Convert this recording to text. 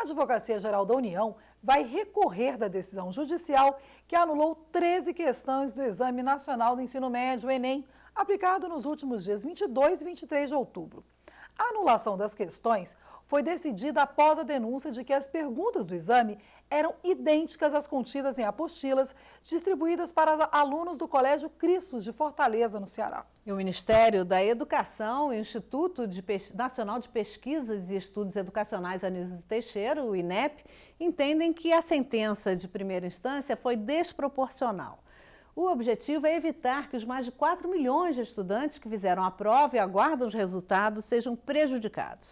A Advocacia Geral da União vai recorrer da decisão judicial que anulou 13 questões do Exame Nacional do Ensino Médio, Enem, aplicado nos últimos dias 22 e 23 de outubro. A anulação das questões foi decidida após a denúncia de que as perguntas do exame eram idênticas às contidas em apostilas distribuídas para alunos do Colégio Cristos de Fortaleza, no Ceará. E o Ministério da Educação e o Instituto de Pes... Nacional de Pesquisas e Estudos Educacionais Anísio Teixeira, o INEP, entendem que a sentença de primeira instância foi desproporcional. O objetivo é evitar que os mais de 4 milhões de estudantes que fizeram a prova e aguardam os resultados sejam prejudicados.